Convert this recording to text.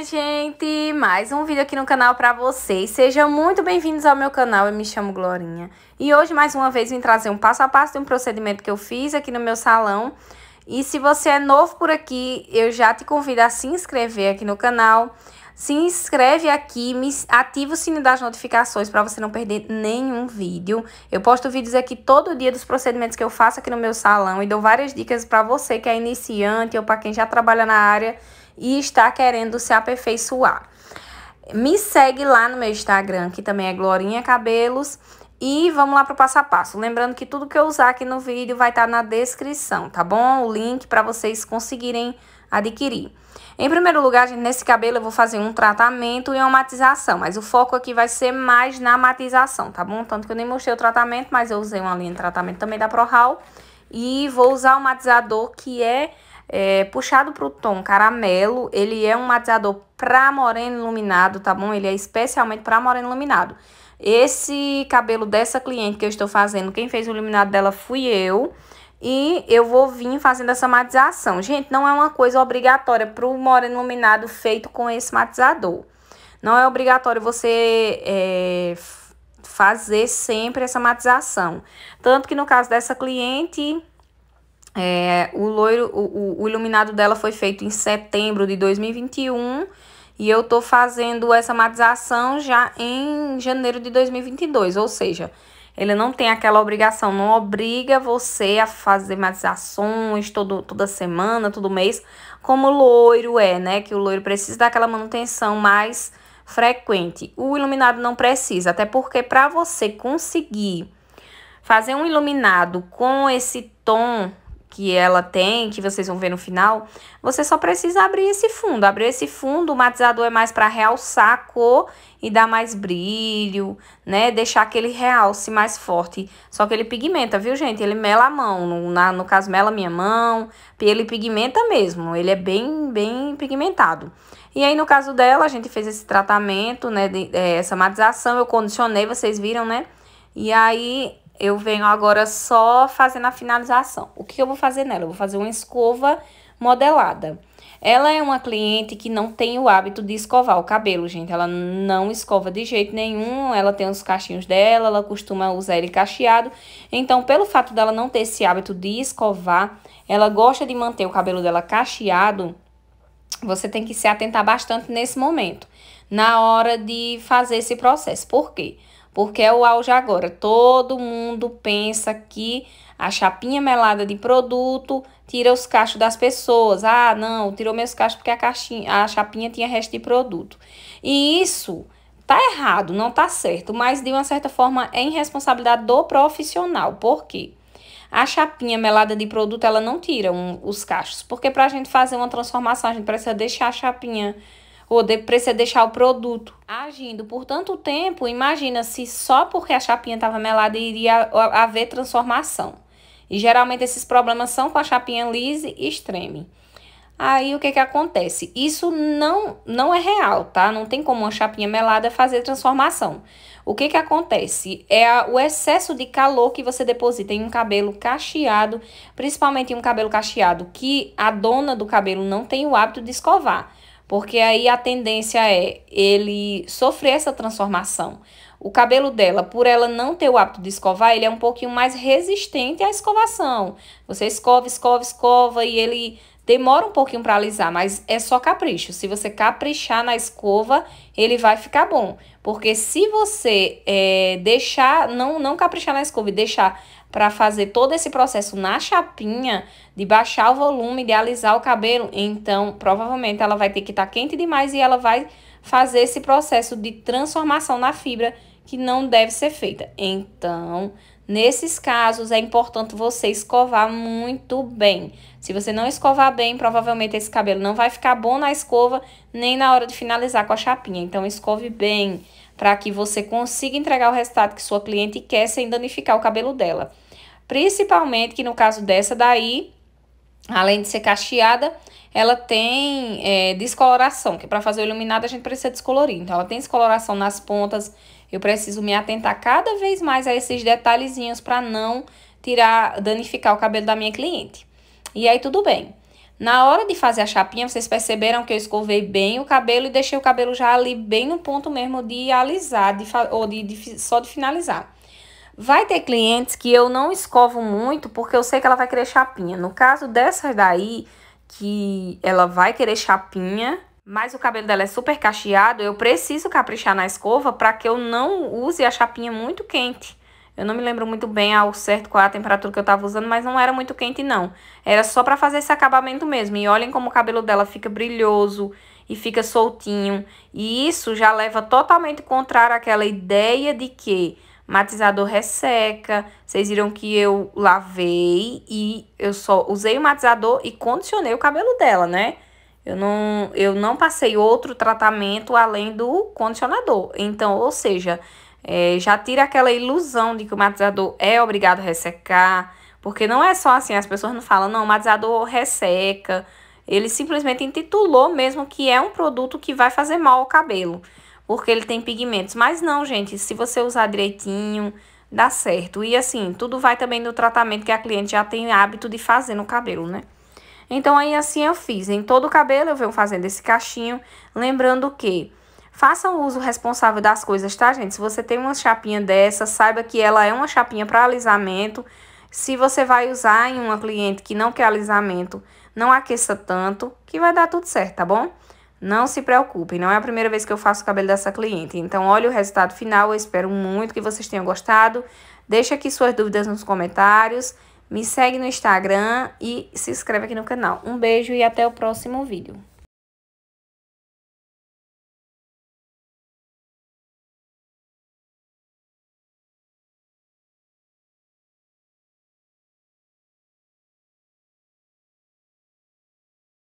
Olá, gente! Mais um vídeo aqui no canal para vocês. Sejam muito bem-vindos ao meu canal, eu me chamo Glorinha. E hoje, mais uma vez, vim trazer um passo a passo de um procedimento que eu fiz aqui no meu salão. E se você é novo por aqui, eu já te convido a se inscrever aqui no canal. Se inscreve aqui, ativa o sininho das notificações para você não perder nenhum vídeo. Eu posto vídeos aqui todo dia dos procedimentos que eu faço aqui no meu salão e dou várias dicas para você que é iniciante ou para quem já trabalha na área e está querendo se aperfeiçoar. Me segue lá no meu Instagram, que também é Glorinha Cabelos. E vamos lá para o passo a passo. Lembrando que tudo que eu usar aqui no vídeo vai estar tá na descrição, tá bom? O link para vocês conseguirem adquirir. Em primeiro lugar, gente, nesse cabelo eu vou fazer um tratamento e uma matização, mas o foco aqui vai ser mais na matização, tá bom? Tanto que eu nem mostrei o tratamento, mas eu usei uma linha de tratamento também da ProHal. E vou usar o matizador que é é, puxado para o tom caramelo, ele é um matizador para moreno iluminado, tá bom? Ele é especialmente para moreno iluminado. Esse cabelo dessa cliente que eu estou fazendo, quem fez o iluminado dela fui eu. E eu vou vir fazendo essa matização. Gente, não é uma coisa obrigatória para o moreno iluminado feito com esse matizador. Não é obrigatório você é, fazer sempre essa matização. Tanto que no caso dessa cliente, é, o loiro, o, o iluminado dela foi feito em setembro de 2021 e eu tô fazendo essa matização já em janeiro de 2022, ou seja, ele não tem aquela obrigação, não obriga você a fazer matizações todo, toda semana, todo mês, como o loiro é, né? Que o loiro precisa daquela manutenção mais frequente. O iluminado não precisa, até porque para você conseguir fazer um iluminado com esse tom que ela tem, que vocês vão ver no final, você só precisa abrir esse fundo. Abrir esse fundo, o matizador é mais para realçar a cor e dar mais brilho, né? Deixar aquele realce mais forte. Só que ele pigmenta, viu, gente? Ele mela a mão, no, na, no caso, mela minha mão. Ele pigmenta mesmo, ele é bem, bem pigmentado. E aí, no caso dela, a gente fez esse tratamento, né? De, é, essa matização, eu condicionei, vocês viram, né? E aí, eu venho agora só fazendo a finalização. O que eu vou fazer nela? Eu vou fazer uma escova modelada. Ela é uma cliente que não tem o hábito de escovar o cabelo, gente. Ela não escova de jeito nenhum, ela tem os cachinhos dela, ela costuma usar ele cacheado. Então, pelo fato dela não ter esse hábito de escovar, ela gosta de manter o cabelo dela cacheado, você tem que se atentar bastante nesse momento, na hora de fazer esse processo. Por quê? Porque porque é o auge agora. Todo mundo pensa que a chapinha melada de produto tira os cachos das pessoas. Ah, não, tirou meus cachos porque a, caixinha, a chapinha tinha resto de produto. E isso tá errado, não tá certo, mas de uma certa forma é irresponsabilidade do profissional. Por quê? A chapinha melada de produto, ela não tira um, os cachos, porque para a gente fazer uma transformação, a gente precisa deixar a chapinha ou precisa deixar o produto agindo por tanto tempo, imagina se só porque a chapinha estava melada iria haver transformação. E geralmente esses problemas são com a chapinha lisa e extreme. Aí o que que acontece? Isso não não é real, tá? Não tem como uma chapinha melada fazer transformação. O que que acontece? É a, o excesso de calor que você deposita em um cabelo cacheado, principalmente em um cabelo cacheado que a dona do cabelo não tem o hábito de escovar porque aí a tendência é ele sofrer essa transformação. O cabelo dela, por ela não ter o hábito de escovar, ele é um pouquinho mais resistente à escovação. Você escova, escova, escova e ele Demora um pouquinho para alisar, mas é só capricho. Se você caprichar na escova, ele vai ficar bom. Porque se você é, deixar, não, não caprichar na escova e deixar para fazer todo esse processo na chapinha, de baixar o volume, de alisar o cabelo, então provavelmente ela vai ter que estar tá quente demais e ela vai fazer esse processo de transformação na fibra que não deve ser feita. Então, nesses casos é importante você escovar muito bem. Se você não escovar bem, provavelmente esse cabelo não vai ficar bom na escova nem na hora de finalizar com a chapinha. Então, escove bem para que você consiga entregar o resultado que sua cliente quer sem danificar o cabelo dela. Principalmente que no caso dessa daí, além de ser cacheada, ela tem é, descoloração, que para fazer o iluminado a gente precisa descolorir. Então, ela tem descoloração nas pontas. Eu preciso me atentar cada vez mais a esses detalhezinhos para não tirar, danificar o cabelo da minha cliente. E aí tudo bem. Na hora de fazer a chapinha, vocês perceberam que eu escovei bem o cabelo e deixei o cabelo já ali bem no ponto mesmo de alisar, de, ou de, de, só de finalizar. Vai ter clientes que eu não escovo muito porque eu sei que ela vai querer chapinha. No caso dessas daí, que ela vai querer chapinha, mas o cabelo dela é super cacheado, eu preciso caprichar na escova para que eu não use a chapinha muito quente. Eu não me lembro muito bem ao certo qual é a temperatura que eu tava usando, mas não era muito quente, não. Era só pra fazer esse acabamento mesmo. E olhem como o cabelo dela fica brilhoso e fica soltinho. E isso já leva totalmente contrário àquela ideia de que matizador resseca. Vocês viram que eu lavei e eu só usei o matizador e condicionei o cabelo dela, né? Eu não, eu não passei outro tratamento além do condicionador. Então, ou seja, é, já tira aquela ilusão de que o matizador é obrigado a ressecar, porque não é só assim, as pessoas não falam, não, o matizador resseca. Ele simplesmente intitulou mesmo que é um produto que vai fazer mal ao cabelo, porque ele tem pigmentos. Mas não, gente, se você usar direitinho, dá certo. E assim, tudo vai também do tratamento que a cliente já tem hábito de fazer no cabelo, né? Então aí assim eu fiz, em todo o cabelo eu venho fazendo esse cachinho, lembrando que Façam o uso responsável das coisas, tá, gente? Se você tem uma chapinha dessa, saiba que ela é uma chapinha para alisamento. Se você vai usar em uma cliente que não quer alisamento, não aqueça tanto, que vai dar tudo certo, tá bom? Não se preocupem, não é a primeira vez que eu faço o cabelo dessa cliente. Então, olha o resultado final, eu espero muito que vocês tenham gostado. Deixa aqui suas dúvidas nos comentários, me segue no Instagram e se inscreve aqui no canal. Um beijo e até o próximo vídeo.